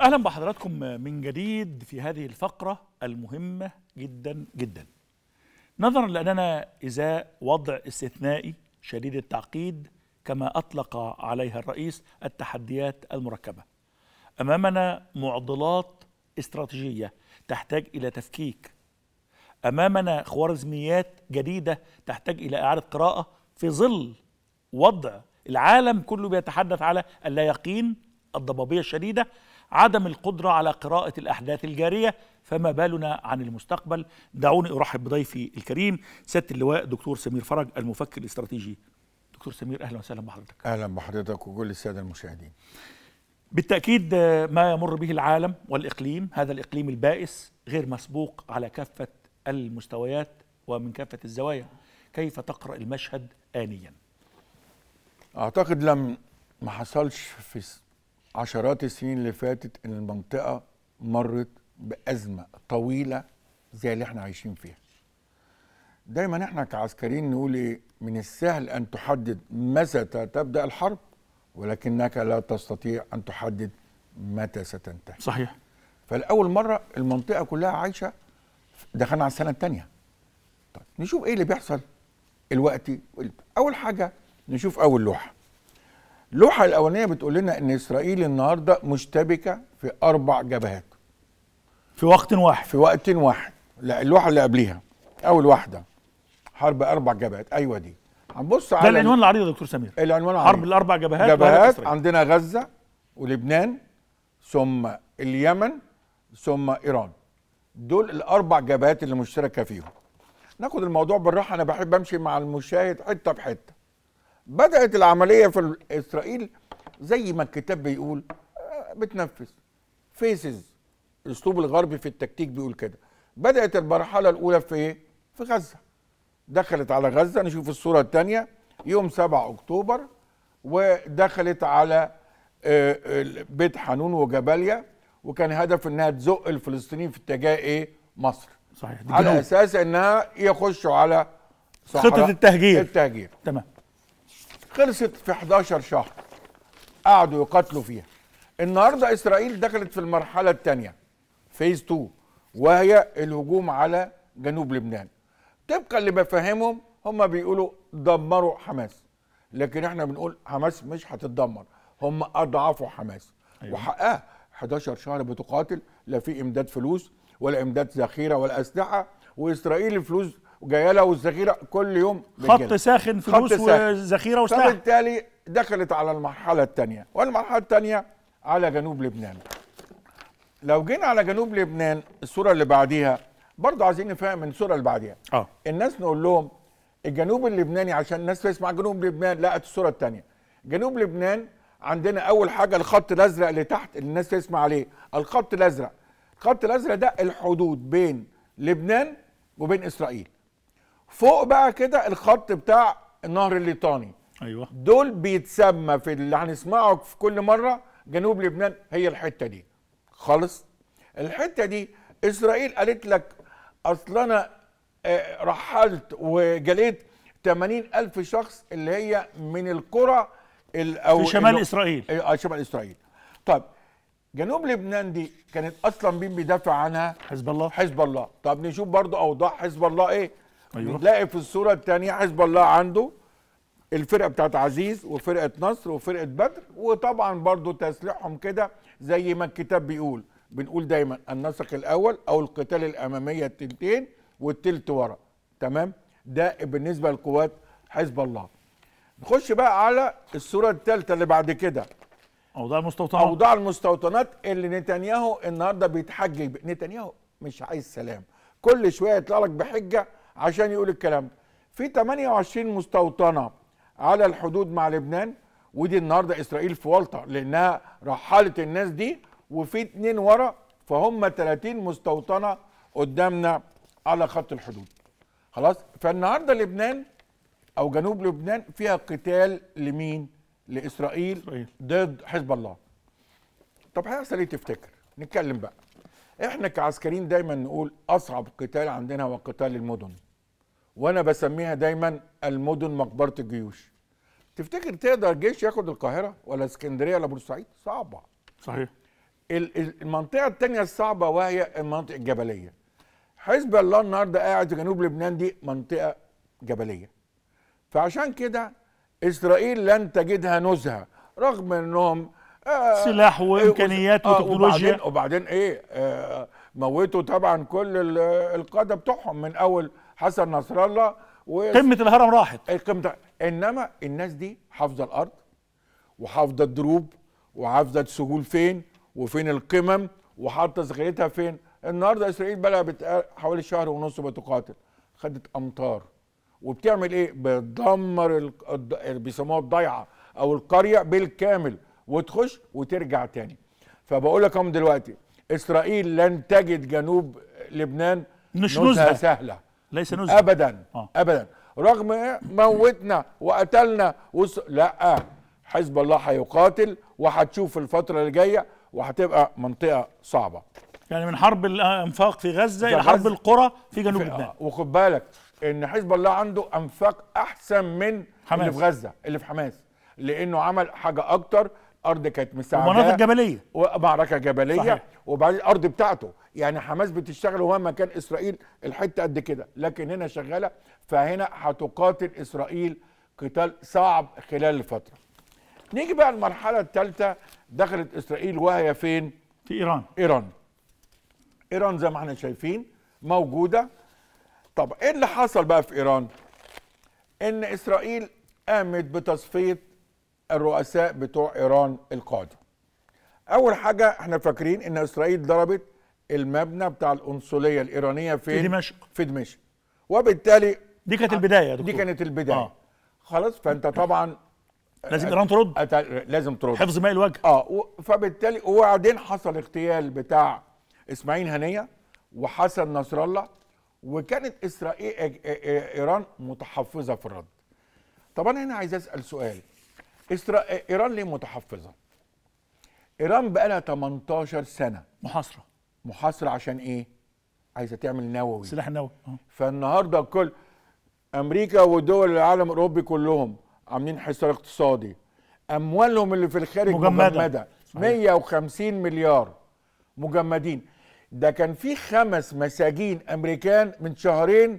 اهلا بحضراتكم من جديد في هذه الفقره المهمه جدا جدا نظرا لاننا ازاء وضع استثنائي شديد التعقيد كما اطلق عليها الرئيس التحديات المركبه امامنا معضلات استراتيجيه تحتاج الى تفكيك امامنا خوارزميات جديده تحتاج الى اعاده قراءه في ظل وضع العالم كله بيتحدث على اللا يقين الضبابيه الشديده عدم القدرة على قراءة الأحداث الجارية فما بالنا عن المستقبل دعوني أرحب بضيفي الكريم سيادة اللواء دكتور سمير فرج المفكر الاستراتيجي دكتور سمير أهلا وسهلا بحضرتك أهلا بحضرتك وكل السادة المشاهدين بالتأكيد آه، ما يمر به العالم والإقليم هذا الإقليم البائس غير مسبوق على كافة المستويات ومن كافة الزوايا كيف تقرأ المشهد آنيا؟ أعتقد لم ما حصلش في عشرات السنين اللي فاتت ان المنطقه مرت بازمه طويله زي اللي احنا عايشين فيها دايما احنا كعسكريين نقول ايه من السهل ان تحدد متى تبدا الحرب ولكنك لا تستطيع ان تحدد متى ستنتهي صحيح فلاول مره المنطقه كلها عايشه دخلنا على السنه الثانيه طيب نشوف ايه اللي بيحصل الوقتي اول حاجه نشوف اول لوحه اللوحة الأولانية بتقول لنا إن إسرائيل النهاردة مشتبكة في أربع جبهات في وقت واحد في وقت واحد لا اللوحة اللي قبليها أول واحدة حرب أربع جبهات أيوة دي هنبص على ده العنوان العريض يا دكتور سمير العنوان العريض حرب الأربع جبهات جبهات عندنا غزة ولبنان ثم اليمن ثم إيران دول الأربع جبهات اللي مشتركة فيهم ناخد الموضوع بالراحة أنا بحب أمشي مع المشاهد حتة بحتة بدات العمليه في اسرائيل زي ما الكتاب بيقول آه، بتنفذ فيسز الاسلوب الغربي في التكتيك بيقول كده بدات المرحله الاولى في ايه في غزه دخلت على غزه نشوف الصوره الثانيه يوم 7 اكتوبر ودخلت على آه، بيت حنون وجباليا وكان هدف انها تزق الفلسطينيين في اتجاه ايه مصر صحيح على اساس انها يخشوا على خطه التهجير التهجير تمام خلصت في 11 شهر قعدوا يقاتلوا فيها النهارده اسرائيل دخلت في المرحله الثانيه فيز 2 وهي الهجوم على جنوب لبنان طبقا لمفاهيمهم هم بيقولوا دمروا حماس لكن احنا بنقول حماس مش هتتدمر هم اضعفوا حماس أيوة. وحقها 11 شهر بتقاتل لا في امداد فلوس ولا امداد ذخيره ولا اسلحه واسرائيل الفلوس وجايه لها والذخيره كل يوم بالجلد. خط ساخن فلوس وذخيره وسلاح فبالتالي دخلت على المرحله الثانيه والمرحله الثانيه على جنوب لبنان لو جينا على جنوب لبنان الصوره اللي بعديها برضه عايزين نفهم من الصوره اللي بعديها اه الناس نقول لهم الجنوب اللبناني عشان الناس تسمع جنوب لبنان لقت الصوره الثانيه جنوب لبنان عندنا اول حاجه الخط الازرق اللي تحت اللي الناس تسمع عليه الخط الازرق الخط الازرق ده الحدود بين لبنان وبين اسرائيل فوق بقى كده الخط بتاع النهر الليطاني ايوه دول بيتسمى في اللي هنسمعه في كل مره جنوب لبنان هي الحته دي خالص الحته دي اسرائيل قالت لك اصل انا آه، رحلت وجليت 80 الف شخص اللي هي من القرى او في شمال اللو... اسرائيل أيوة، اه شمال اسرائيل طب جنوب لبنان دي كانت اصلا مين بيدافع عنها حزب الله حزب الله طب نشوف برضو اوضاع حزب الله ايه أيوة. نلاقي في الصوره الثانيه حزب الله عنده الفرقه بتاعت عزيز وفرقه نصر وفرقه بدر وطبعا برضو تسليحهم كده زي ما الكتاب بيقول بنقول دايما النسق الاول او القتال الاماميه التلتين والتلت ورا تمام ده بالنسبه لقوات حزب الله نخش بقى على الصوره الثالثه اللي بعد كده اوضاع المستوطنات اوضاع المستوطنات اللي نتنياهو النهارده بيتحجج نتنياهو مش عايز سلام كل شويه يطلع لك بحجه عشان يقول الكلام ده في 28 مستوطنه على الحدود مع لبنان ودي النهارده اسرائيل في ولطه لانها رحلت الناس دي وفي اتنين ورا فهم 30 مستوطنه قدامنا على خط الحدود خلاص فالنهارده لبنان او جنوب لبنان فيها قتال لمين لاسرائيل إسرائيل. ضد حزب الله طب هيحصل ايه تفتكر نتكلم بقى احنا كعسكريين دايما نقول اصعب قتال عندنا هو قتال المدن وانا بسميها دايما المدن مقبره الجيوش تفتكر تقدر جيش ياخد القاهره ولا اسكندريه ولا بورسعيد صعبه صحيح المنطقه الثانيه الصعبه وهي المناطق الجبليه حزب الله النهارده قاعد جنوب لبنان دي منطقه جبليه فعشان كده اسرائيل لن تجدها نزهه رغم انهم آه سلاح وامكانيات آه وتكنولوجيا وبعدين, وبعدين ايه آه موتوا طبعا كل القاده بتوعهم من اول حسن نصر الله و... قمه الهرم راحت قمه انما الناس دي حافظه الارض وحافظه الدروب وحافظه السهول فين وفين القمم وحاطه ذخيرتها فين النهارده اسرائيل بقى بتق... حوالي شهر ونص بتقاتل خدت امطار وبتعمل ايه بتدمر ال... بيسموها الضيعه او القريه بالكامل وتخش وترجع تاني فبقول لكم دلوقتي اسرائيل لن تجد جنوب لبنان مش نزهه سهله ليس نزهه ابدا آه. ابدا رغم ايه موتنا وقتلنا وس... لا حزب الله هيقاتل وهتشوف الفتره اللي جايه وهتبقى منطقه صعبه يعني من حرب الانفاق في غزه الى حرب القرى في جنوب آه، لبنان وخد بالك ان حزب الله عنده انفاق احسن من حماس. اللي في غزه اللي في حماس لانه عمل حاجه اكتر ارض كانت مساعده ومناطق جبليه ومعركه جبليه صحيح. وبعدين الارض بتاعته يعني حماس بتشتغل ومهما كان اسرائيل الحته قد كده لكن هنا شغاله فهنا هتقاتل اسرائيل قتال صعب خلال الفتره نيجي بقى المرحله الثالثه دخلت اسرائيل وهي فين في ايران ايران ايران زي ما احنا شايفين موجوده طب ايه اللي حصل بقى في ايران ان اسرائيل قامت بتصفيه الرؤساء بتوع ايران القاده اول حاجه احنا فاكرين ان اسرائيل ضربت المبنى بتاع القنصليه الايرانيه فين في دمشق في دمشق وبالتالي دي كانت البدايه يا دكتور دي كانت البدايه آه. خلاص فانت طبعا لازم ايران ترد أت... لازم ترد حفظ ماء الوجه اه و... فبالتالي وبعدين حصل اغتيال بتاع اسماعيل هنيه وحسن نصر الله وكانت اسرائيل ايران متحفظه في الرد طب انا هنا عايز اسال سؤال اسرائيل ايران ليه متحفظه ايران بقى لها 18 سنه محاصره محاصره عشان ايه؟ عايزه تعمل نووي سلاح نووي آه. فالنهارده الكل امريكا ودول العالم الاوروبي كلهم عاملين حصار اقتصادي اموالهم اللي في الخارج مجمده, مجمدة. 150 مليار مجمدين ده كان في خمس مساجين امريكان من شهرين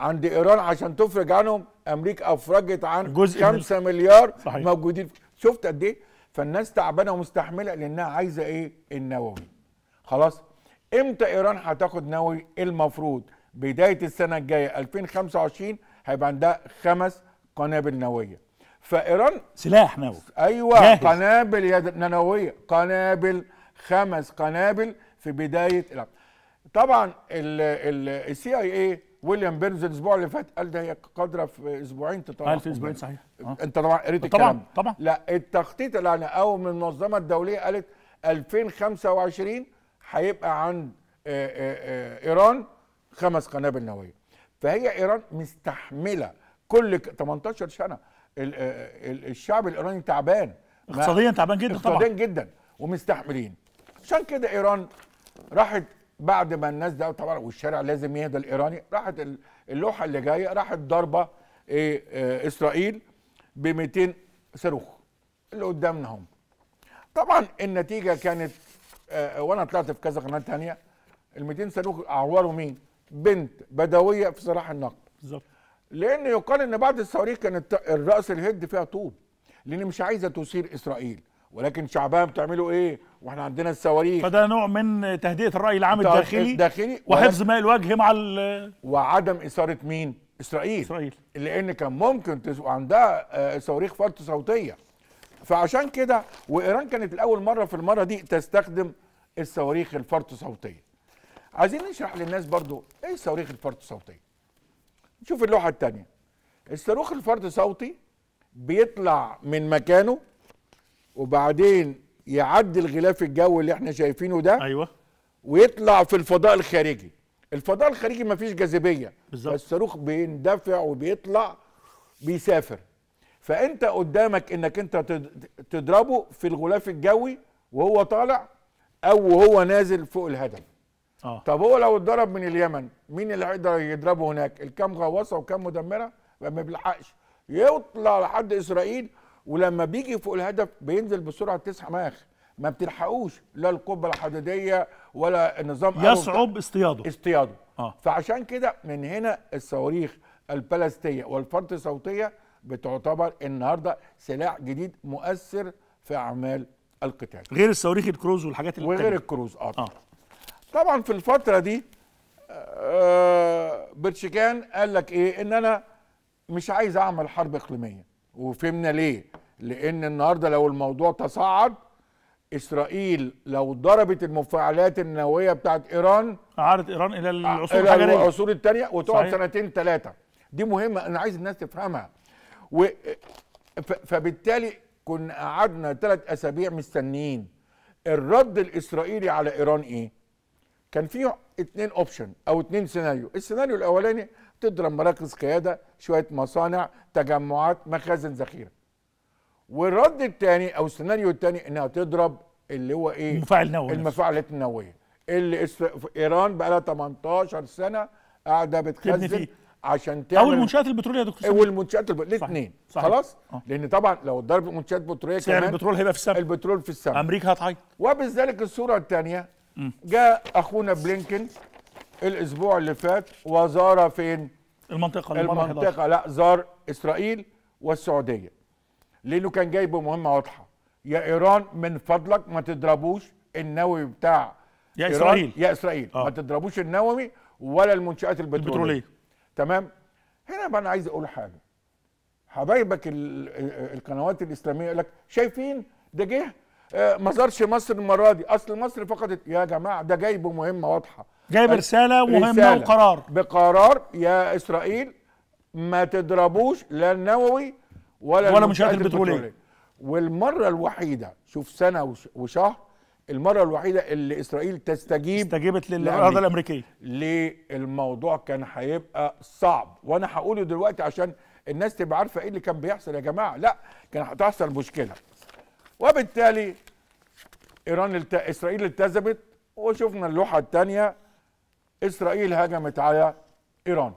عند ايران عشان تفرج عنهم امريكا افرجت عن جزء 5 مليار صحيح. موجودين شفت قد ايه فالناس تعبانه ومستحمله لانها عايزه ايه النووي خلاص امتى ايران هتاخد نووي المفروض بدايه السنه الجايه 2025 هيبقى عندها خمس قنابل نوويه فايران سلاح نووي ايوه جاهز. قنابل يد... نوويه قنابل خمس قنابل في بدايه العام طبعا السي اي اي ويليام بيرنز الاسبوع اللي فات قال ده هي قادره في اسبوعين تطلع قال في اسبوعين صحيح آه. انت طبعا قريت الكلام طبعا طبعا لا التخطيط الاعلى او من المنظمه الدوليه قالت 2025 هيبقى عند آه، آه، آه، ايران خمس قنابل نوويه فهي ايران مستحمله كل 18 سنه الشعب الايراني تعبان اقتصاديا تعبان جدا طبعا اقتصاديا جدا ومستحملين عشان كده ايران راحت بعد ما الناس ده طبعا والشارع لازم يهدى الايراني راحت اللوحه اللي جايه راحت ضربه اسرائيل ب 200 صاروخ اللي قدامنا هم طبعا النتيجه كانت آه، وانا طلعت في كذا قناه ثانيه ال 200 صاروخ اعوره مين؟ بنت بدويه في صلاح النقد. بالظبط لان يقال ان بعض الصواريخ كانت الراس الهد فيها طوب لان مش عايزه تثير اسرائيل ولكن شعبها بتعملوا ايه واحنا عندنا الصواريخ فده نوع من تهدئه الراي العام الداخلي الداخلي وحفظ ماء الوجه مع ال وعدم اثاره مين اسرائيل اسرائيل لان كان ممكن تبقى عندها آه، صواريخ فرط صوتيه فعشان كده وايران كانت الاول مره في المره دي تستخدم الصواريخ الفرط صوتيه عايزين نشرح للناس برضو ايه الصواريخ الفرط صوتيه نشوف اللوحه الثانيه الصاروخ الفرط صوتي بيطلع من مكانه وبعدين يعدي الغلاف الجوي اللي احنا شايفينه ده ايوه ويطلع في الفضاء الخارجي الفضاء الخارجي مفيش جاذبيه بالظبط الصاروخ بيندفع وبيطلع بيسافر فانت قدامك انك انت تضربه في الغلاف الجوي وهو طالع او وهو نازل فوق الهدف آه. طب هو لو اتضرب من اليمن مين اللي هيقدر يضربه هناك الكام غواصه وكام مدمره ما بيلحقش يطلع لحد اسرائيل ولما بيجي فوق الهدف بينزل بسرعه 9 ماخ ما بتلحقوش لا القبه الحديديه ولا النظام يصعب اصطياده اصطياده آه. فعشان كده من هنا الصواريخ البلاستيه والفرط صوتيه بتعتبر النهارده سلاح جديد مؤثر في اعمال القتال غير الصواريخ الكروز والحاجات اللي وغير الكروز آه. اه طبعا في الفتره دي آه قال لك ايه ان انا مش عايز اعمل حرب اقليميه وفهمنا ليه لان النهارده لو الموضوع تصاعد اسرائيل لو ضربت المفاعلات النوويه بتاعت ايران عارض ايران الى آه، العصور الحجريه الى العصور الثانيه وتقعد سنتين ثلاثه دي مهمه انا عايز الناس تفهمها و فبالتالي كنا قعدنا ثلاث اسابيع مستنيين الرد الاسرائيلي على ايران ايه؟ كان فيه اثنين اوبشن او اثنين سيناريو، السيناريو الاولاني تضرب مراكز قياده، شويه مصانع، تجمعات، مخازن ذخيره. والرد الثاني او السيناريو الثاني انها تضرب اللي هو ايه؟ المفاعل النووي المفاعلات النوويه اللي ايران بقى لها 18 سنه قاعده بتخزن عشان تعمل او المنشات البتروليه يا دكتور والمنشات البتروليه الاثنين خلاص أه. لان طبعا لو ضرب منشات بتروليه سعر البترول هيبقى في السماء البترول في السماء امريكا هتعيط وبذلك الصوره الثانيه جاء اخونا بلينكن الاسبوع اللي فات وزار فين المنطقه المنطقه لا زار اسرائيل والسعوديه لانه كان جاي بمهمه واضحه يا ايران من فضلك ما تضربوش النووي بتاع يا اسرائيل يا اسرائيل آه. ما تضربوش النووي ولا المنشات البتروليه, البترولية. تمام هنا بقى انا عايز اقول حاجه حبايبك القنوات الاسلاميه يقول لك شايفين ده جه آه، ما زارش مصر المره دي اصل مصر فقدت يا جماعه ده جايبه مهمه واضحه جايب رساله مهمه وقرار بقرار يا اسرائيل ما تضربوش لا النووي ولا ولا مشاكل البتروليه والمره الوحيده شوف سنه وشهر المره الوحيده اللي اسرائيل تستجيب استجابت للاراده الامريكيه ليه الموضوع كان هيبقى صعب وانا هقوله دلوقتي عشان الناس تبقى عارفه ايه اللي كان بيحصل يا جماعه لا كان هتحصل مشكله وبالتالي ايران الت... اسرائيل التزمت وشفنا اللوحه الثانيه اسرائيل هجمت على ايران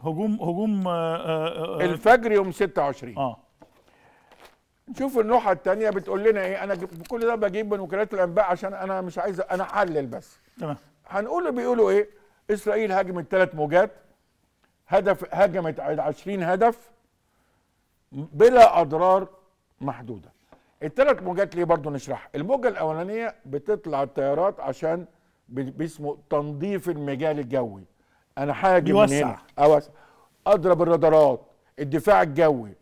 هجوم هجوم آآ آه، آآ آه، آه، الفجر يوم 26 اه نشوف النوحة الثانية بتقول لنا ايه انا كل ده بجيب من وكالات الانباء عشان انا مش عايز انا احلل بس تمام هنقول بيقولوا ايه اسرائيل هاجمت ثلاث موجات هدف هاجمت 20 هدف بلا اضرار محدوده الثلاث موجات ليه برضو نشرح الموجه الاولانيه بتطلع الطيارات عشان باسمه تنظيف المجال الجوي انا حاجم من هنا اضرب الرادارات الدفاع الجوي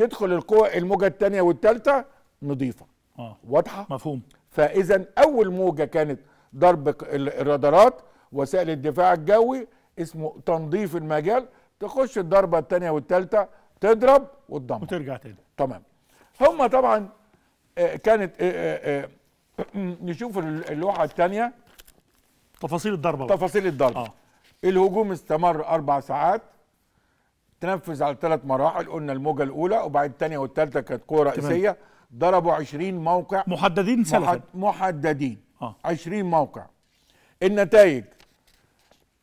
تدخل القوى الموجه الثانيه والثالثه نظيفه آه. واضحه مفهوم فاذا اول موجه كانت ضرب الرادارات وسائل الدفاع الجوي اسمه تنظيف المجال تخش الضربه الثانيه والثالثه تضرب وتدمر وترجع تاني تمام هم طبعا آه، كانت آه، آه، نشوف اللوحه الثانيه تفاصيل الضربه تفاصيل الضربه آه. الهجوم استمر اربع ساعات تنفذ على ثلاث مراحل قلنا الموجه الاولى وبعد الثانيه والثالثه كانت قوه رئيسيه ضربوا 20 موقع محددين سلفا محددين آه. 20 موقع النتائج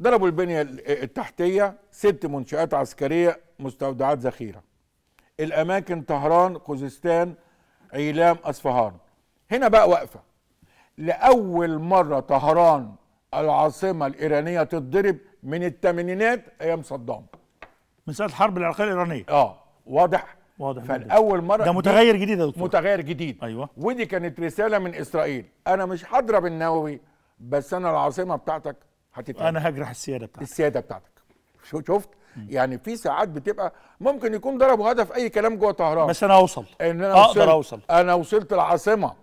ضربوا البنيه التحتيه ست منشات عسكريه مستودعات ذخيره الاماكن طهران خوزستان عيلام اصفهان هنا بقى واقفة لاول مره طهران العاصمه الايرانيه تتضرب من الثمانينات ايام صدام من ساعه الحرب العراقيه الايرانيه اه واضح واضح فالاول مره ده متغير جديد يا دكتور متغير جديد ايوه ودي كانت رساله من اسرائيل انا مش هضرب النووي بس انا العاصمه بتاعتك هتتقل انا هجرح السياده بتاعتك السياده بتاعتك شفت يعني في ساعات بتبقى ممكن يكون ضربوا هدف اي كلام جوه طهران بس انا اوصل ان انا اقدر وصلت اوصل انا وصلت العاصمه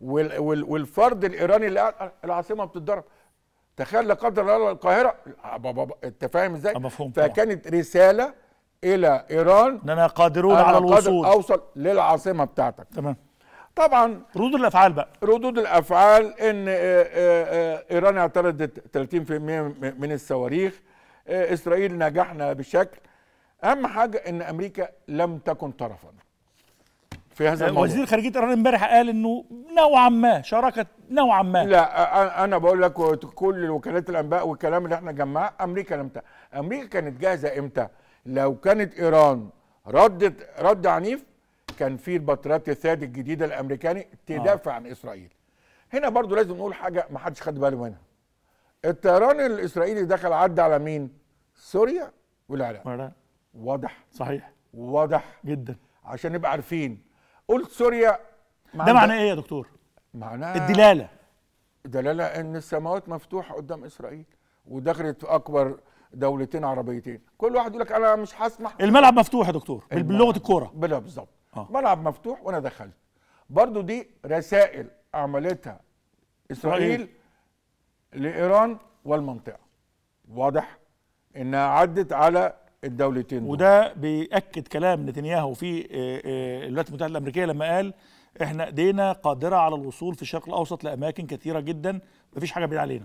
وال وال والفرد الايراني اللي العاصمه بتتضرب تخيل قدر الله القاهره آه، انت فاهم ازاي؟ آه، فكانت رساله الى ايران اننا قادرون على الوصول قادر اوصل للعاصمه بتاعتك تمام طبعا ردود الافعال بقى ردود الافعال ان آه، ايران اعترضت 30% من الصواريخ اسرائيل نجحنا بشكل اهم حاجه ان امريكا لم تكن طرفا في هذا الموضوع وزير خارجيه ايران امبارح قال انه نوعا ما شاركت نوعا ما لا انا بقول لك كل وكالات الانباء والكلام اللي احنا جمعناه امريكا امتى امريكا كانت جاهزه امتى لو كانت ايران ردت رد عنيف كان في البطاريات الثاد الجديده الامريكاني تدافع آه. عن اسرائيل هنا برضو لازم نقول حاجه ما حدش خد باله منها الطيران الاسرائيلي دخل عدى على مين سوريا والعراق واضح صحيح واضح جدا عشان نبقى عارفين قلت سوريا ده معناه ايه يا دكتور؟ معناه الدلاله دلاله ان السماوات مفتوحه قدام اسرائيل ودخلت في اكبر دولتين عربيتين كل واحد يقول لك انا مش هسمح الملعب مفتوح يا دكتور بلغه الكوره بلا بالظبط آه. ملعب مفتوح وانا دخلت برضو دي رسائل عملتها اسرائيل لايران والمنطقه واضح انها عدت على الدولتين دول. وده بيأكد كلام نتنياهو في آه، آه، الولايات المتحدة الأمريكية لما قال احنا ايدينا قادرة على الوصول في الشرق الأوسط لأماكن كثيرة جدا مفيش حاجة بعيده علينا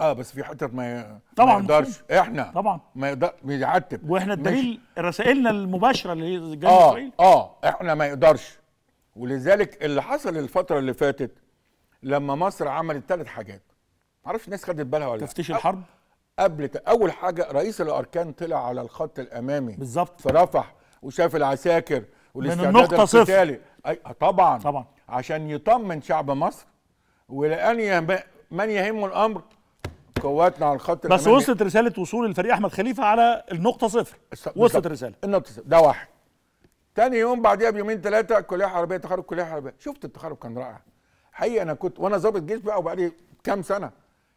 اه بس في حتت ما طبعا ما يقدرش احنا طبعا ما يقدر بيعتب واحنا الدليل رسائلنا المباشره اللي جايه آه اسرائيل اه احنا ما يقدرش ولذلك اللي حصل الفتره اللي فاتت لما مصر عملت ثلاث حاجات معرفش الناس خدت بالها ولا تفتيش الحرب قبل ك... اول حاجه رئيس الاركان طلع على الخط الامامي بالظبط في رفح وشاف العساكر والاستعداد النقطه أي... طبعا طبعا عشان يطمن شعب مصر ولان يهم... من يهمه الامر قواتنا على الخط الامامي بس وصلت رساله وصول الفريق احمد خليفه على النقطه صفر وصلت الرساله النقطه صفر ده واحد تاني يوم بعديها بيومين ثلاثه الكليه الحربيه تخرج الكليه الحربيه شفت التخرج كان رائع حقيقه انا كنت وانا ظابط جيش بقى وبقالي كام سنه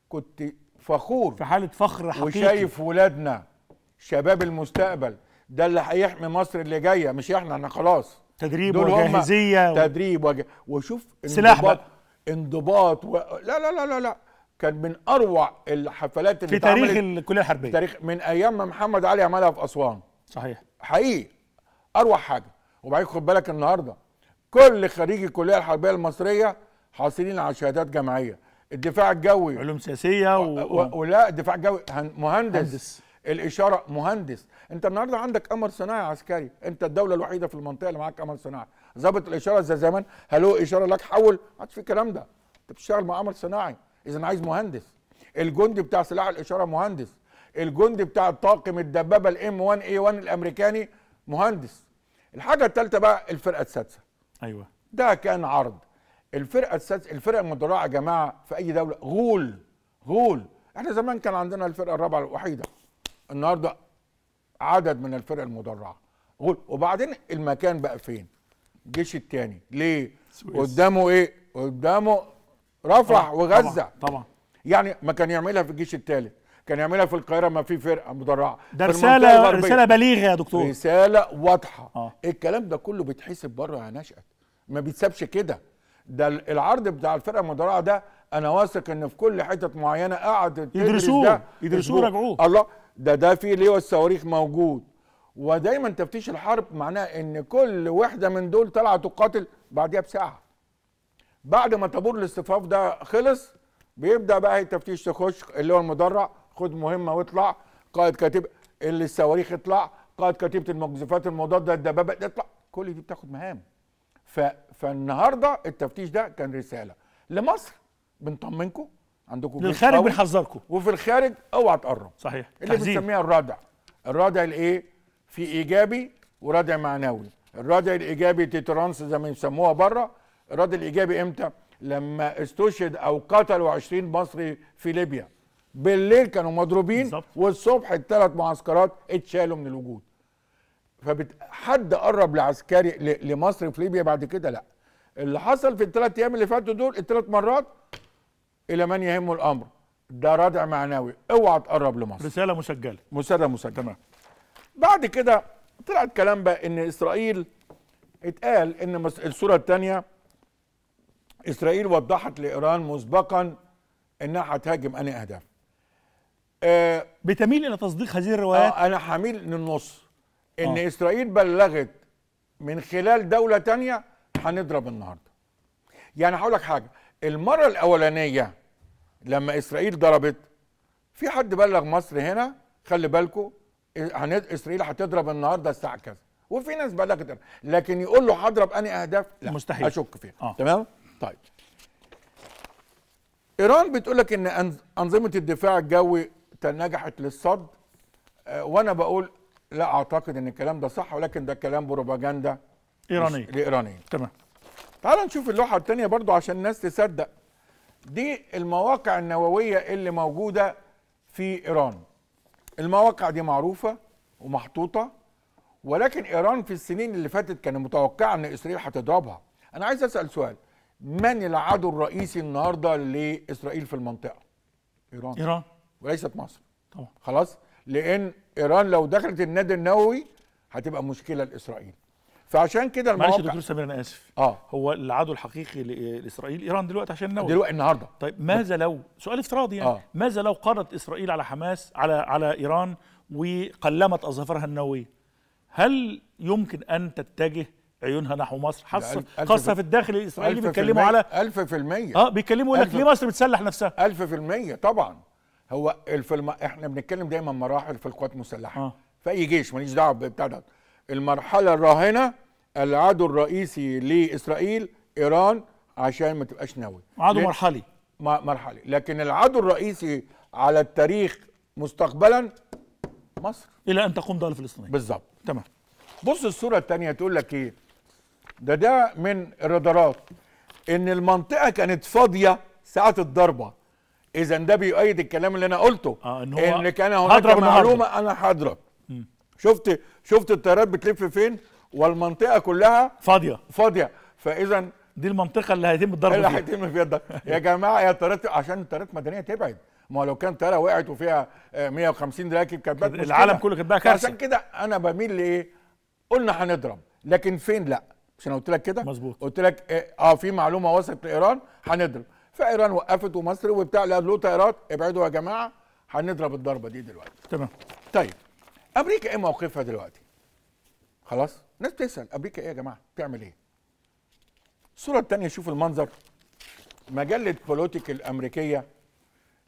كنت فخور في حاله فخر حقيقي وشايف ولادنا شباب المستقبل ده اللي هيحمي مصر اللي جايه مش احنا احنا خلاص تدريب وجاهزيه و... تدريب وج... وشوف سلاح بقى انضباط و... لا لا لا لا لا كان من اروع الحفلات اللي في تاريخ الكليه الحربيه تاريخ من ايام ما محمد علي عملها في اسوان صحيح حقيقي اروع حاجه وبعدين خد بالك النهارده كل خريجي الكليه الحربيه المصريه حاصلين على شهادات جامعيه الدفاع الجوي علوم سياسيه و... و... ولا دفاع جوي مهندس مهندس الاشاره مهندس انت النهارده عندك قمر صناعي عسكري انت الدوله الوحيده في المنطقه اللي معاك قمر صناعي ظابط الاشاره زي زمان هلو اشاره لك حول ما عادش في الكلام ده انت بتشتغل مع قمر صناعي اذا عايز مهندس الجندي بتاع سلاح الاشاره مهندس الجندي بتاع طاقم الدبابه الام 1 اي 1 الامريكاني مهندس الحاجه الثالثه بقى الفرقه السادسه ايوه ده كان عرض الفرقه السادسه الفرقه المدرعه يا جماعه في اي دوله غول غول احنا زمان كان عندنا الفرقه الرابعه الوحيده النهارده عدد من الفرق المدرعه غول وبعدين المكان بقى فين الجيش الثاني ليه سويس. قدامه ايه قدامه رفح وغزه طبعا, طبعا. يعني ما كان يعملها في الجيش الثالث كان يعملها في القاهره ما في فرقه مدرعه ده رساله رساله بليغه يا دكتور رساله واضحه آه. الكلام ده كله بيتحسب بره يا نشأت ما بيتسابش كده ده العرض بتاع الفرقه المدرعه ده انا واثق ان في كل حتت معينه قعدت يدرسوه يدرسوه راجعوه الله ده ده في ليه والصواريخ موجود ودايما تفتيش الحرب معناه ان كل وحده من دول طالعه تقاتل بعديها بساعه بعد ما طابور الاصطفاف ده خلص بيبدا بقى التفتيش تخش اللي هو المدرع خد مهمه واطلع قائد كاتب اللي الصواريخ اطلع قائد كتيبه المقذوفات المضاده الدبابه اطلع كل دي بتاخد مهام فالنهارده التفتيش ده كان رساله لمصر بنطمنكم عندكم للخارج بنحذركم وفي الخارج اوعى تقرب صحيح اللي بنسميها الردع الردع الايه في ايجابي وردع معنوي الردع الايجابي تيترانس زي ما يسموها بره الردع الايجابي امتى لما استشهد او قتلوا 20 مصري في ليبيا بالليل كانوا مضروبين بالزبط. والصبح الثلاث معسكرات اتشالوا من الوجود فحد قرب لعسكري لمصر في ليبيا بعد كده لا اللي حصل في الثلاث ايام اللي فاتوا دول الثلاث مرات الى من يهمه الامر ده ردع معنوي اوعى تقرب لمصر رساله مسجله مسجله مسجله تمام بعد كده طلعت كلام بقى ان اسرائيل اتقال ان الصوره الثانيه اسرائيل وضحت لايران مسبقا انها هتهاجم انهي اهداف آه بتميل الى تصديق هذه الروايات آه انا حميل للنص ان آه. اسرائيل بلغت من خلال دوله تانية هنضرب النهارده يعني هقول لك حاجه المره الاولانيه لما اسرائيل ضربت في حد بلغ مصر هنا خلي بالكو اسرائيل هتضرب النهارده الساعه كذا وفي ناس بلغت لكن يقول له هضرب اني اهداف لا مستحيل اشك فيها آه. تمام طيب ايران بتقول لك ان انظمه الدفاع الجوي نجحت للصد آه، وانا بقول لا اعتقد ان الكلام ده صح ولكن ده كلام بروباجندا ايرانيه لايرانيه تمام تعال نشوف اللوحه الثانيه برضو عشان الناس تصدق دي المواقع النوويه اللي موجوده في ايران المواقع دي معروفه ومحطوطه ولكن ايران في السنين اللي فاتت كان متوقع ان اسرائيل هتضربها انا عايز اسال سؤال من العدو الرئيسي النهارده لاسرائيل في المنطقه ايران ايران وليست مصر طبعا خلاص لان ايران لو دخلت النادي النووي هتبقى مشكله لاسرائيل فعشان كده المواقع معلش دكتور سمير انا اسف اه هو العدو الحقيقي لاسرائيل ايران دلوقتي عشان النووي دلوقتي النهارده طيب ماذا لو سؤال افتراضي يعني آه. ماذا لو قضت اسرائيل على حماس على على ايران وقلمت اظافرها النوويه هل يمكن ان تتجه عيونها نحو مصر خاصه خاصه في الداخل الاسرائيلي بيتكلموا على 1000% اه بيتكلموا يقول لك ليه مصر بتسلح نفسها 1000% طبعا هو الم... احنا بنتكلم دايما مراحل في القوات المسلحه آه. في اي جيش ماليش دعوه بتاع ده المرحله الراهنه العدو الرئيسي لاسرائيل ايران عشان ما تبقاش نووي عدو مرحلي مرحلي لكن العدو الرئيسي على التاريخ مستقبلا مصر الى ان تقوم دوله فلسطينيه بالظبط تمام بص الصوره الثانيه تقول لك ايه ده ده من الرادارات ان المنطقه كانت فاضيه ساعه الضربه اذا ده بيؤيد الكلام اللي انا قلته آه ان هو انك انا هناك معلومه هضرب. انا هضرب شفت شفت الطيارات بتلف فين والمنطقه كلها فاضيه فاضيه فاذا دي المنطقه اللي هيتم الضرب فيها اللي هيتم فيها الضرب يا جماعه يا طيارات عشان الطيارات مدنيه تبعد ما هو لو كان طياره وقعت وفيها 150 آه، راكب كانت العالم كله كانت بقى كارثه عشان كده انا بميل لايه قلنا هنضرب لكن فين لا مش انا قلت لك كده مظبوط قلت لك اه, آه، في معلومه وصلت لايران هنضرب فايران وقفت ومصر وبتاع له طيارات ابعدوا يا جماعه هنضرب الضربه دي دلوقتي تمام طيب امريكا ايه موقفها دلوقتي خلاص الناس بتسال امريكا ايه يا جماعه بتعمل ايه الصوره الثانيه شوف المنظر مجله بوليتيك الامريكيه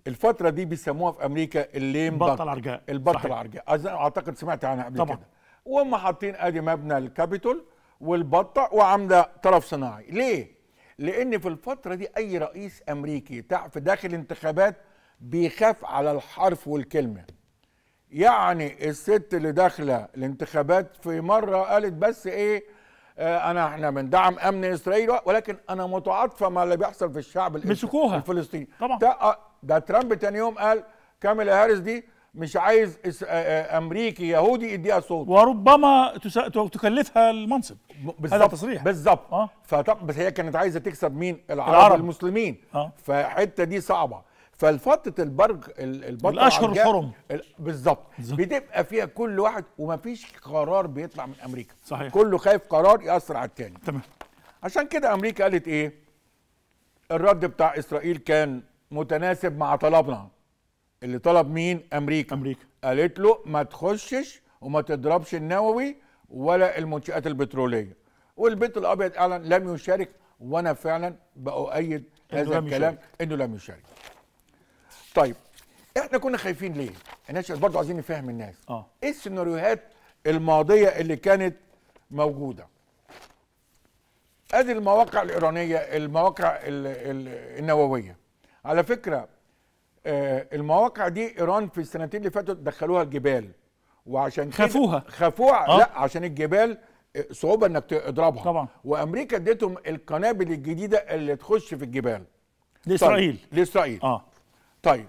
الفتره دي بيسموها في امريكا الليم البطه العرجاء البطه العرجاء اعتقد سمعت عنها قبل طبعا. كده وهم حاطين ادي مبنى الكابيتول والبطه وعامله طرف صناعي ليه لان في الفتره دي اي رئيس امريكي في داخل انتخابات بيخاف على الحرف والكلمه يعني الست اللي داخله الانتخابات في مره قالت بس ايه آه، انا احنا بندعم امن اسرائيل ولكن انا متعاطفه مع اللي بيحصل في الشعب مسكوها الفلسطيني طبعا آه، ده ترامب تاني يوم قال كاميلا هاريس دي مش عايز امريكي يهودي يديها صوت وربما تكلفها المنصب هذا تصريح بالظبط آه. بس هي كانت عايزه تكسب مين العرب, العرب. المسلمين آه. فالحته دي صعبه فالفتره البرج البطل الاشهر الحرم بالظبط بتبقى فيها كل واحد ومفيش قرار بيطلع من امريكا صحيح كله خايف قرار ياثر على الثاني تمام عشان كده امريكا قالت ايه الرد بتاع اسرائيل كان متناسب مع طلبنا اللي طلب مين امريكا امريكا قالت له ما تخشش وما تضربش النووي ولا المنشات البتروليه والبيت الابيض اعلن لم يشارك وانا فعلا باؤيد هذا الكلام يشارك. انه لم يشارك طيب احنا كنا خايفين ليه الناس برضه عايزين نفهم الناس آه. ايه السيناريوهات الماضيه اللي كانت موجوده ادي المواقع الايرانيه المواقع النوويه على فكره آه، المواقع دي ايران في السنتين اللي فاتوا دخلوها الجبال وعشان خافوها خافوها آه. لا عشان الجبال آه، صعوبه انك تضربها طبعا وامريكا اديتهم القنابل الجديده اللي تخش في الجبال طيب، لاسرائيل طيب. لاسرائيل اه طيب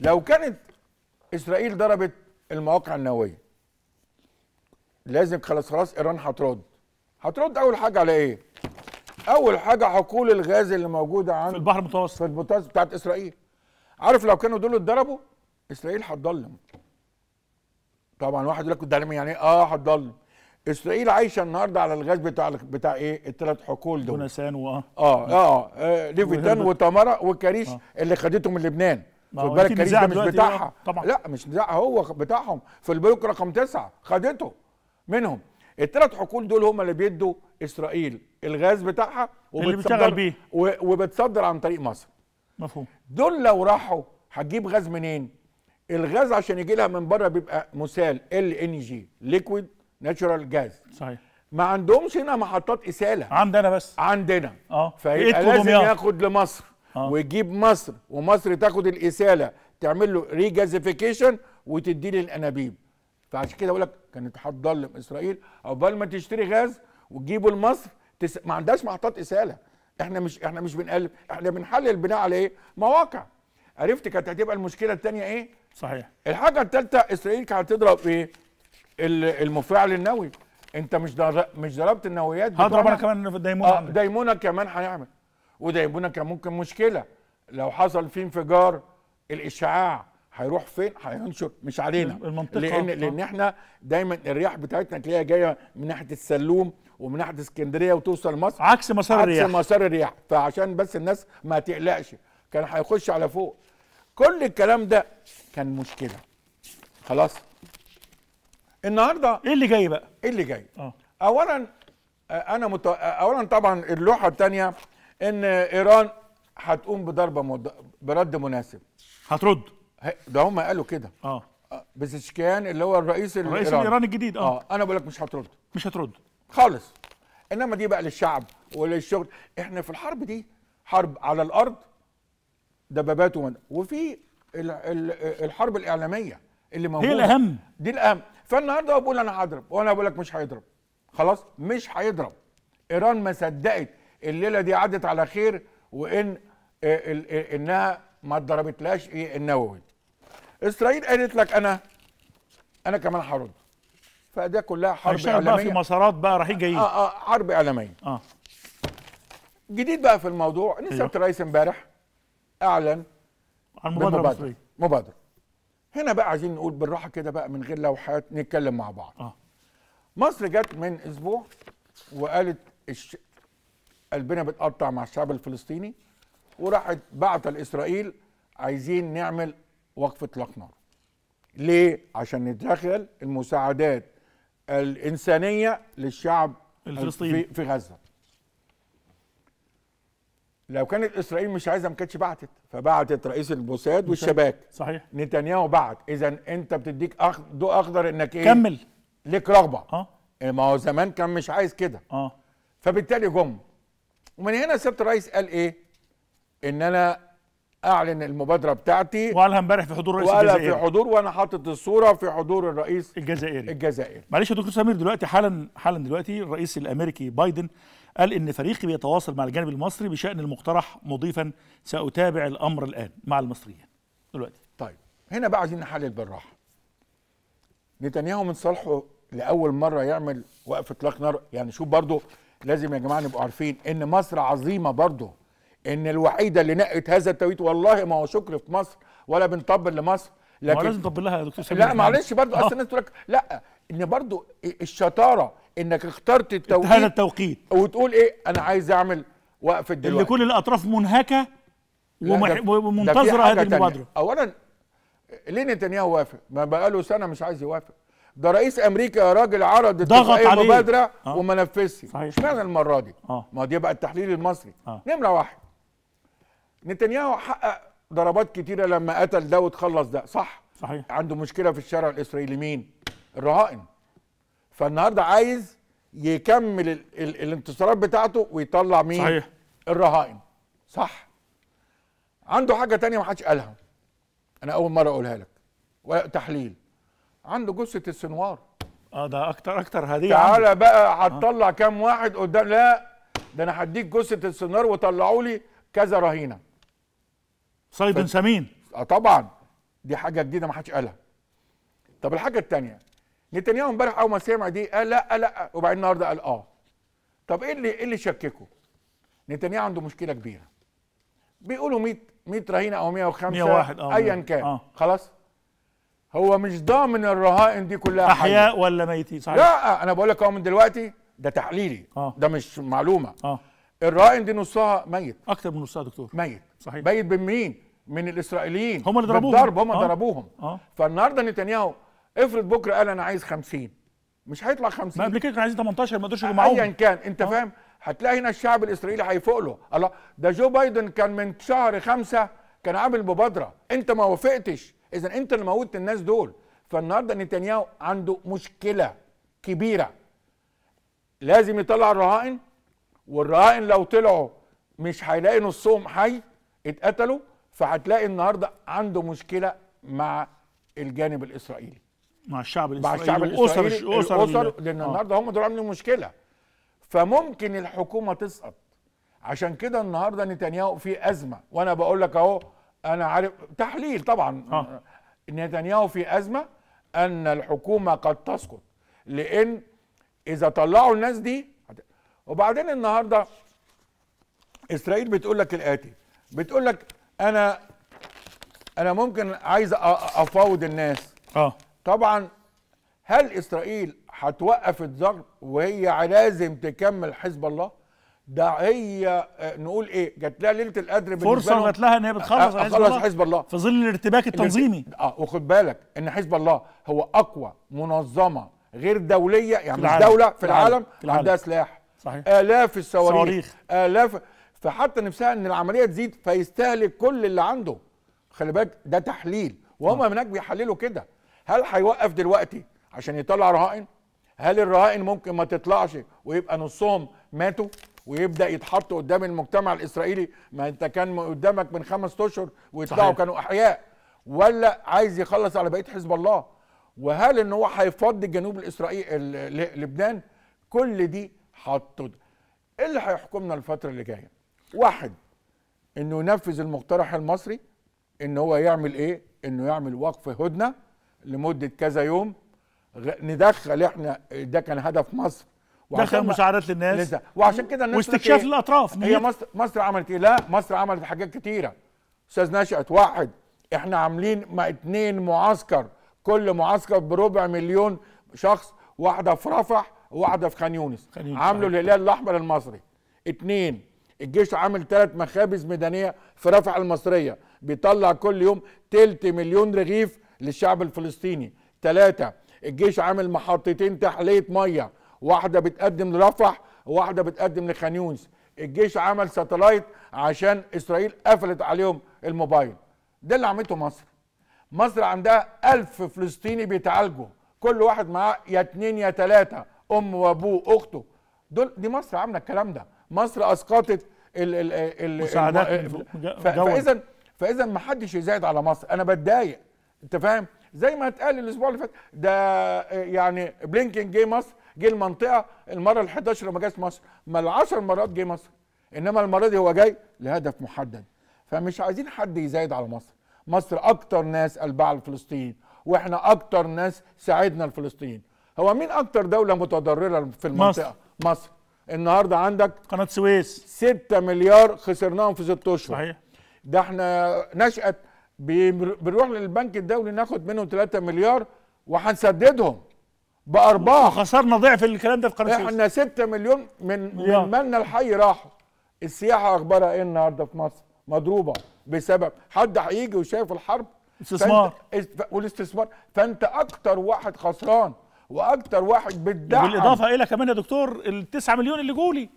لو كانت اسرائيل ضربت المواقع النوويه لازم خلاص خلاص ايران هترد هترد اول حاجه على ايه اول حاجه حقول الغاز اللي موجوده عند في البحر المتوسط في المتوسط بتاعت اسرائيل عارف لو كانوا دول اتضربوا اسرائيل هتضلم طبعا واحد يقول لك التعليم يعني ايه اه هتضلم اسرائيل عايشه النهارده على الغاز بتاع بتاع ايه الثلاث حقول دول بونسان واه اه اه, آه ليفيتان وتمره وكاريش آه. اللي خدته من لبنان خد بالك الكريش ده مش بتاعها طبعا لا مش بتاعها هو بتاعهم في البلوك رقم تسعه خدته منهم الثلاث حقول دول هم اللي بيدوا اسرائيل الغاز بتاعها وبتصدر بيه وبتصدر عن طريق مصر مفهوم دول لو راحوا هتجيب غاز منين الغاز عشان يجي لها من بره بيبقى مسال ال ان جي ليكويد ناتشورال جاز صحيح ما عندهمش هنا محطات اساله عندنا بس عندنا اه فيبقى إيه لازم ياخد لمصر آه. ويجيب مصر ومصر تاخد الاساله تعمل له ريجازيفيكيشن وتدي لي الانابيب فعشان كده اقول لك كانت هتضلم اسرائيل عقبال ما تشتري غاز وتجيبه لمصر تس... ما عندهاش محطات اساله احنا مش احنا مش بنقلب احنا بنحلل بناء على ايه؟ مواقع عرفت كانت هتبقى المشكله الثانيه ايه؟ صحيح الحاجه الثالثه اسرائيل كانت هتضرب ايه؟ المفاعل النووي انت مش در... مش ضربت النوويات هضرب انا كمان ديمونه آه ديمونه كمان هنعمل وديمونه كان ممكن مشكله لو حصل في انفجار الاشعاع هيروح فين هينشر مش علينا المنطقه لان آه. لان احنا دايما الرياح بتاعتنا تلاقيها جايه من ناحيه السلوم ومن ناحيه اسكندريه وتوصل مصر عكس مسار الرياح عكس مسار الرياح فعشان بس الناس ما تقلقش كان هيخش على فوق كل الكلام ده كان مشكله خلاص النهارده ايه اللي جاي بقى ايه اللي جاي أوه. اولا آه، انا مت... آه، اولا طبعا اللوحه الثانيه ان ايران هتقوم بضربه مد... برد مناسب هترد ده هم قالوا كده اه, آه، بزشكان اللي هو الرئيس الرئيس الايراني الجديد اه, آه. انا بقول لك مش هترد مش هترد خالص انما دي بقى للشعب وللشغل احنا في الحرب دي حرب على الارض دبابات ومن وفي الحرب الاعلاميه اللي موجوده دي الاهم دي الاهم فالنهارده بقول انا هضرب وانا بقول لك مش هيضرب خلاص مش هيضرب ايران ما صدقت الليله دي عدت على خير وان آه، آه، انها ما اتضربتلاش ايه النووي اسرائيل قالت لك انا انا كمان هرد فده كلها حرب اعلاميه بقى في مسارات بقى رايحين جايين اه اه حرب اعلاميه اه جديد بقى في الموضوع نسبه أيوه. الرئيس امبارح اعلن عن مبادره مصريه مبادره هنا بقى عايزين نقول بالراحه كده بقى من غير لوحات نتكلم مع بعض آه. مصر جت من اسبوع وقالت الش... قلبنا بتقطع مع الشعب الفلسطيني وراحت بعت لاسرائيل عايزين نعمل وقف اطلاق نار ليه عشان ندخل المساعدات الانسانيه للشعب الفلسطيني في غزه لو كانت اسرائيل مش عايزه ما كانتش بعتت فبعتت رئيس البوساد والشباك صحيح نتنياهو بعت اذا انت بتديك أخ... ضوء اخضر انك ايه كمل ليك رغبه اه إيه، ما هو زمان كان مش عايز كده اه فبالتالي جم ومن هنا سبت الرئيس قال ايه ان انا اعلن المبادره بتاعتي وقالها امبارح في حضور الرئيس وقالها في حضور وانا حاطط الصوره في حضور الرئيس الجزائري الجزائري معلش يا دكتور سمير دلوقتي حالا حالا دلوقتي الرئيس الامريكي بايدن قال ان فريقي بيتواصل مع الجانب المصري بشان المقترح مضيفا ساتابع الامر الان مع المصريين دلوقتي طيب هنا بقى عايزين نحلل بالراحه نتنياهو من صالحه لاول مره يعمل وقف اطلاق نار يعني شوف برضه لازم يا جماعه نبقوا عارفين ان مصر عظيمه برضه ان الوحيده اللي نقت هذا التوقيت والله ما هو شكر في مصر ولا بنطبل لمصر لكن ما لازم نطبل لها يا دكتور سامي لا معلش برضو اصل آه. الناس تقول لك لا ان برضو الشطاره انك اخترت التوقيت هذا التوقيت وتقول ايه انا عايز اعمل وقفه دلوقتي اللي كل الاطراف منهكه ومنتظره هذه المبادره اولا ليه نتنياهو وافق؟ ما بقاله سنه مش عايز يوافق ده رئيس امريكا يا راجل عرض ضغط عليه مبادره آه. وما نفذش اشمعنى المره دي؟ آه. ما دي بقى التحليل المصري آه. نمره واحد نتنياهو حقق ضربات كتيره لما قتل ده وتخلص ده صح صحيح عنده مشكله في الشارع الاسرائيلي مين الرهائن فالنهارده عايز يكمل ال ال الانتصارات بتاعته ويطلع مين صحيح الرهائن صح عنده حاجه تانية ما حدش قالها انا اول مره اقولها لك وتحليل عنده جثه السنوار اه ده اكتر اكتر هديه تعالى بقى آه. هتطلع آه. كام واحد قدام لا ده انا هديك جثه السنوار وطلعوا لي كذا رهينه صيد ف... سمين اه طبعا دي حاجه جديده ما حدش قالها طب الحاجه الثانيه نتنياهو امبارح اول ما سمع دي قال لا لا وبعدين النهارده قال اه طب ايه اللي ايه اللي شككه نتنياهو عنده مشكله كبيره بيقولوا 100 100 رهينه او 105 101 اه ايا كان آه. خلاص هو مش ضامن الرهائن دي كلها احياء حاجة. ولا ميتين صحيح لا انا بقول لك اهو من دلوقتي ده تحليلي آه. ده مش معلومه آه. الرهائن دي نصها ميت اكتر من نصها دكتور ميت صحيح بيت بين مين؟ من الاسرائيليين هم اللي ضربوهم بالضرب هم آه. ضربوهم آه. فالنهارده نتنياهو افرض بكره قال انا عايز 50 مش هيطلع 50 ما قبل كده كان عايزين 18 ما قدروش يجمعوهم ايا كان انت آه. فاهم هتلاقي هنا الشعب الاسرائيلي هيفوق له الله ده جو بايدن كان من شهر خمسة كان عامل مبادره انت ما وافقتش اذا انت اللي موت الناس دول فالنهارده نتنياهو عنده مشكله كبيره لازم يطلع الرهائن والرهائن لو طلعوا مش هيلاقي نصهم حي اتقتلوا فهتلاقي النهارده عنده مشكله مع الجانب الاسرائيلي مع الشعب الاسرائيلي مع الشعب الاسرائيلي الاسر الاسر, الأسر لان آه. النهارده هم دول عاملين مشكله فممكن الحكومه تسقط عشان كده النهارده نتنياهو في ازمه وانا بقول لك اهو انا عارف تحليل طبعا آه. نتنياهو في ازمه ان الحكومه قد تسقط لان اذا طلعوا الناس دي وبعدين النهارده اسرائيل بتقول لك الاتي بتقول لك انا انا ممكن عايز افاوض الناس اه طبعا هل اسرائيل هتوقف الضرب وهي لازم تكمل حزب الله ده هي آه، نقول ايه جات لها ليله القدر فرصه وجات لها ان هي بتخلص حزب الله حزب الله في ظل الارتباك التنظيمي اه وخد بالك ان حزب الله هو اقوى منظمه غير دوليه يعني مش دوله في العالم, في العالم. عندها سلاح صحيح الاف الصواريخ الاف فحتى نفسها ان العمليه تزيد فيستهلك كل اللي عنده خلي بالك ده تحليل وهم نعم. هناك بيحللوا كده هل هيوقف دلوقتي عشان يطلع رهائن هل الرهائن ممكن ما تطلعش ويبقى نصهم ماتوا ويبدا يتحط قدام المجتمع الاسرائيلي ما انت كان قدامك من خمس اشهر ويطلعوا كانوا احياء ولا عايز يخلص على بقيه حزب الله وهل ان هو هيفض الجنوب الاسرائيلي لبنان كل دي حطوا ايه اللي هيحكمنا الفتره اللي جايه واحد انه ينفذ المقترح المصري ان هو يعمل ايه انه يعمل وقف هدنه لمده كذا يوم ندخل احنا ده كان هدف مصر دخل مساعدات للناس لسه. وعشان كده الناس واستكشاف إيه؟ الاطراف هي مصر مصر عملت ايه لا مصر عملت حاجات كتيره استاذ نشأت واحد احنا عاملين مع اتنين معسكر كل معسكر بربع مليون شخص واحده في رفح وواحده في خان يونس عملوا الهلال طيب. الاحمر المصري اتنين الجيش عامل ثلاث مخابز ميدانيه في رفح المصريه بيطلع كل يوم تلت مليون رغيف للشعب الفلسطيني ثلاثه الجيش عامل محطتين تحليه ميه واحده بتقدم لرفح وواحده بتقدم لخان الجيش عمل ساتلايت عشان اسرائيل قفلت عليهم الموبايل ده اللي عملته مصر مصر عندها ألف فلسطيني بيتعالجوا كل واحد معاه يا اتنين يا تلاتة أم وأبوه أخته دول دي مصر عاملة الكلام ده مصر اسقطت ال ال ال مساعدات فاذا فاذا ما حدش يزايد على مصر انا بتضايق انت فاهم زي ما اتقال الاسبوع اللي فات ده يعني بلينكن جه مصر جه المنطقه المره ال 11 ما جاش مصر ما ال 10 مرات جه مصر انما المره دي هو جاي لهدف محدد فمش عايزين حد يزايد على مصر مصر اكتر ناس قلبها على فلسطين واحنا اكتر ناس ساعدنا الفلسطينيين هو مين اكتر دوله متضرره في المنطقه مصر, مصر. النهارده عندك قناه السويس 6 مليار خسرناهم في 6 اشهر صحيح ده احنا نشأت بنروح للبنك الدولي ناخد منهم 3 مليار وهنسددهم بارباح خسرنا ضعف الكلام ده في قناه السويس احنا 6 مليون من مليار. من مالنا الحي راحوا السياحه اخبارها ايه النهارده في مصر مضروبه بسبب حد هيجي وشايف الحرب استثمار والاستثمار فانت اكتر واحد خسران واكتر واحد بتدعم بالاضافه الى كمان يا دكتور ال 9 مليون اللي جولي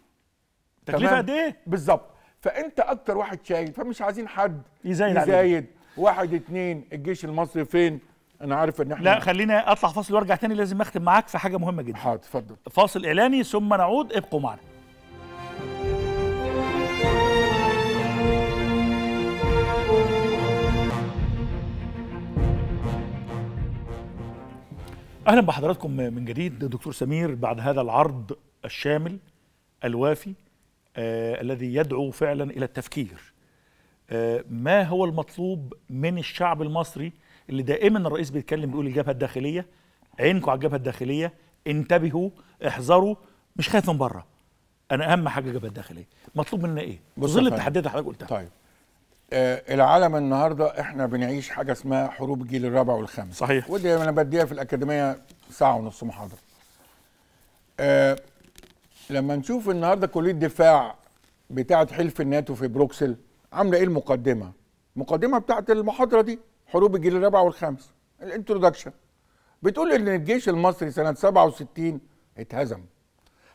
تكلفه قد ايه بالظبط فانت اكتر واحد شايل فمش عايزين حد يزايد يزايد واحد اتنين الجيش المصري فين انا عارف ان احنا لا خلينا اطلع فاصل وارجع تاني لازم اختم معاك في حاجه مهمه جدا حاضر اتفضل فاصل اعلاني ثم نعود ابقوا معنا اهلا بحضراتكم من جديد دكتور سمير بعد هذا العرض الشامل الوافي آه الذي يدعو فعلا الى التفكير آه ما هو المطلوب من الشعب المصري اللي دائما الرئيس بيتكلم بيقول الجبهه الداخليه عينكم على الجبهه الداخليه انتبهوا احذروا مش خايف من بره انا اهم حاجه الجبهه الداخليه مطلوب منا ايه؟ ظل التحديات اللي حضرتك قلتها طيب آه، العالم النهارده احنا بنعيش حاجه اسمها حروب الجيل الرابع والخامس صحيح ودي انا بديها في الاكاديميه ساعه ونص محاضره أه لما نشوف النهارده كليه الدفاع بتاعه حلف الناتو في بروكسل عامله ايه المقدمه المقدمه بتاعه المحاضره دي حروب الجيل الرابع والخامس الانترودكشن بتقول ان الجيش المصري سنه 67 اتهزم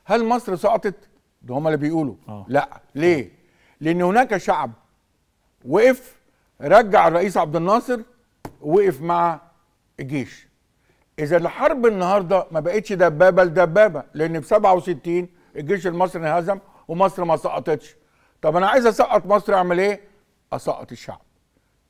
هل مصر سقطت ده هم اللي بيقولوا آه. لا ليه لان هناك شعب وقف رجع الرئيس عبد الناصر وقف مع الجيش اذا الحرب النهارده ما بقتش دبابه لدبابه لان في 67 الجيش المصري انهزم ومصر ما سقطتش طب انا عايز اسقط مصر اعمل ايه اسقط الشعب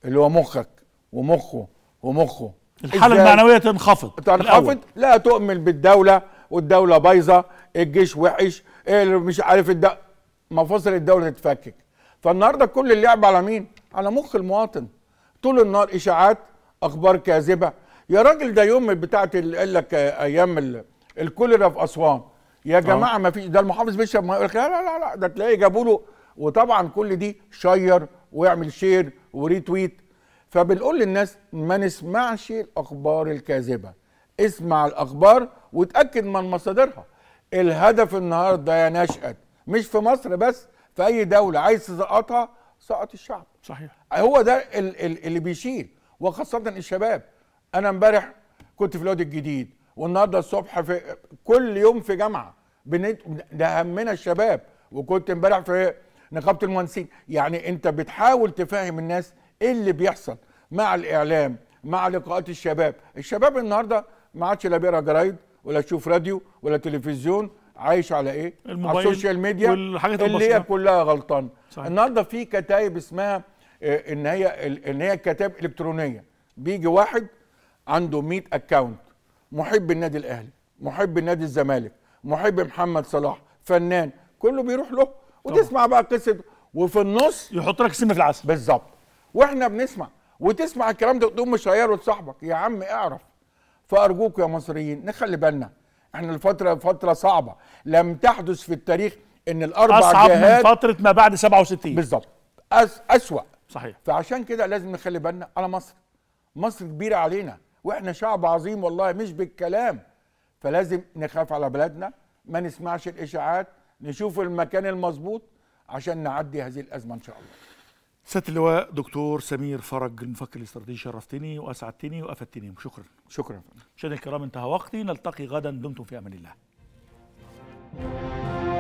اللي هو مخك ومخه ومخه الحاله المعنويه تنخفض تنخفض لا تؤمن بالدوله والدوله بايظه الجيش وحش مش عارف الد... مفاصل الدوله تتفكك فالنهارده كل اللعب على مين؟ على مخ المواطن طول النهار اشاعات اخبار كاذبه يا راجل ده يوم بتاعت اللي قال لك آه، ايام الكوليرا في اسوان يا آه. جماعه ما فيش ده المحافظ بيشرب ميه لا لا لا لا ده تلاقيه جابوا له وطبعا كل دي شير ويعمل شير وريتويت فبنقول للناس ما نسمعش الاخبار الكاذبه اسمع الاخبار وتاكد من مصادرها الهدف النهارده يا نشأت مش في مصر بس في اي دوله عايز تسقطها سقط الشعب صحيح هو ده اللي بيشيل وخاصه الشباب انا امبارح كنت في الوادي الجديد والنهارده الصبح في كل يوم في جامعه ده همنا الشباب وكنت امبارح في نقابه المهندسين يعني انت بتحاول تفهم الناس ايه اللي بيحصل مع الاعلام مع لقاءات الشباب الشباب النهارده ما عادش لا بيقرا جرايد ولا تشوف راديو ولا تلفزيون عايش على ايه على السوشيال ميديا والحاجات اللي هي كلها غلطان صحيح. النهارده في كتايب اسمها آه، ان هي ان هي كتاب الكترونيه بيجي واحد عنده 100 اكونت محب النادي الاهلي محب نادي الزمالك محب محمد صلاح فنان كله بيروح له وتسمع طبعا. بقى قصه وفي النص يحط لك سم في العسل بالظبط واحنا بنسمع وتسمع الكلام ده تقوم مشيره لصاحبك يا عم اعرف فارجوك يا مصريين نخلي بالنا احنا الفتره فتره صعبه لم تحدث في التاريخ ان الاربع أصعب جهات من فتره ما بعد 67 بالظبط أس اسوا صحيح فعشان كده لازم نخلي بالنا على مصر مصر كبيره علينا واحنا شعب عظيم والله مش بالكلام فلازم نخاف على بلدنا ما نسمعش الاشاعات نشوف المكان المظبوط عشان نعدي هذه الازمه ان شاء الله سياده اللواء دكتور سمير فرج المفكر الاستراتيجي شرفتني واسعدتني وافدتني شكرا شكرا مشاهدينا الكرام انتهى وقتي نلتقي غدا دمتم في امان الله